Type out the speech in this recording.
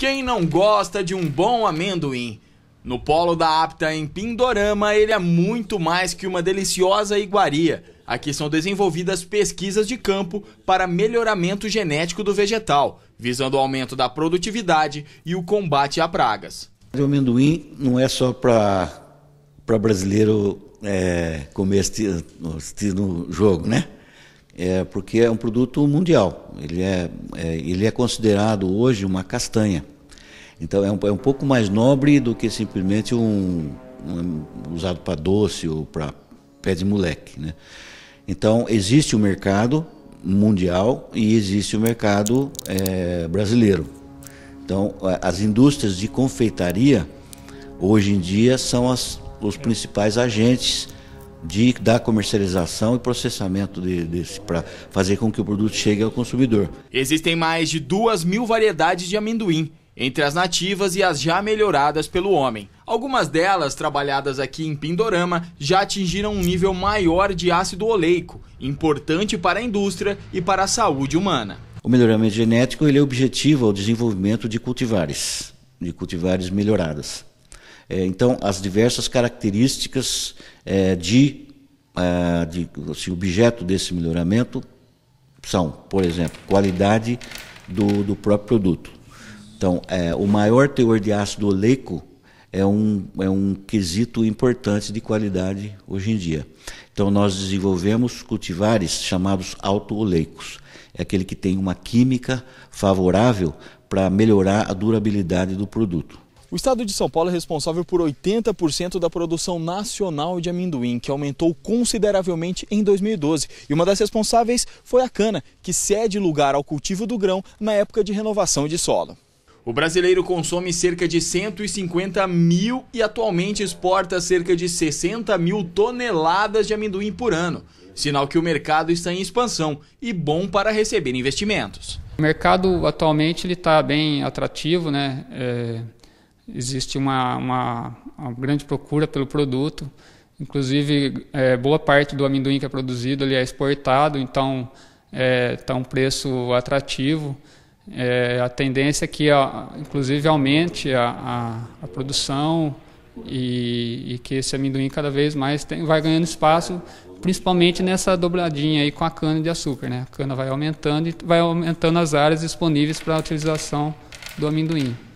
Quem não gosta de um bom amendoim? No polo da Apta em Pindorama, ele é muito mais que uma deliciosa iguaria. Aqui são desenvolvidas pesquisas de campo para melhoramento genético do vegetal, visando o aumento da produtividade e o combate a pragas. O amendoim não é só para brasileiro é, comer no jogo, né? é, porque é um produto mundial. Ele é, é, ele é considerado hoje uma castanha. Então é um, é um pouco mais nobre do que simplesmente um, um usado para doce ou para pé de moleque. Né? Então existe o mercado mundial e existe o mercado é, brasileiro. Então as indústrias de confeitaria hoje em dia são as, os principais agentes de, da comercialização e processamento de, desse para fazer com que o produto chegue ao consumidor. Existem mais de duas mil variedades de amendoim, entre as nativas e as já melhoradas pelo homem. Algumas delas, trabalhadas aqui em Pindorama, já atingiram um nível maior de ácido oleico, importante para a indústria e para a saúde humana. O melhoramento genético ele é objetivo ao desenvolvimento de cultivares, de cultivares melhoradas. É, então, as diversas características é, de, é, de assim, objeto desse melhoramento são, por exemplo, qualidade do, do próprio produto. Então, é, o maior teor de ácido oleico é um, é um quesito importante de qualidade hoje em dia. Então, nós desenvolvemos cultivares chamados auto-oleicos. É aquele que tem uma química favorável para melhorar a durabilidade do produto. O estado de São Paulo é responsável por 80% da produção nacional de amendoim, que aumentou consideravelmente em 2012. E uma das responsáveis foi a cana, que cede lugar ao cultivo do grão na época de renovação de solo. O brasileiro consome cerca de 150 mil e atualmente exporta cerca de 60 mil toneladas de amendoim por ano. Sinal que o mercado está em expansão e bom para receber investimentos. O mercado atualmente está bem atrativo, né? É existe uma, uma, uma grande procura pelo produto. Inclusive, é, boa parte do amendoim que é produzido ele é exportado, então está é, tá um preço atrativo. É, a tendência é que, inclusive, aumente a, a, a produção e, e, que esse amendoim cada vez mais tem, vai ganhando espaço, principalmente nessa dobradinha aí com a cana de açúcar. Né? A cana vai aumentando e vai aumentando as áreas disponíveis para a utilização do amendoim.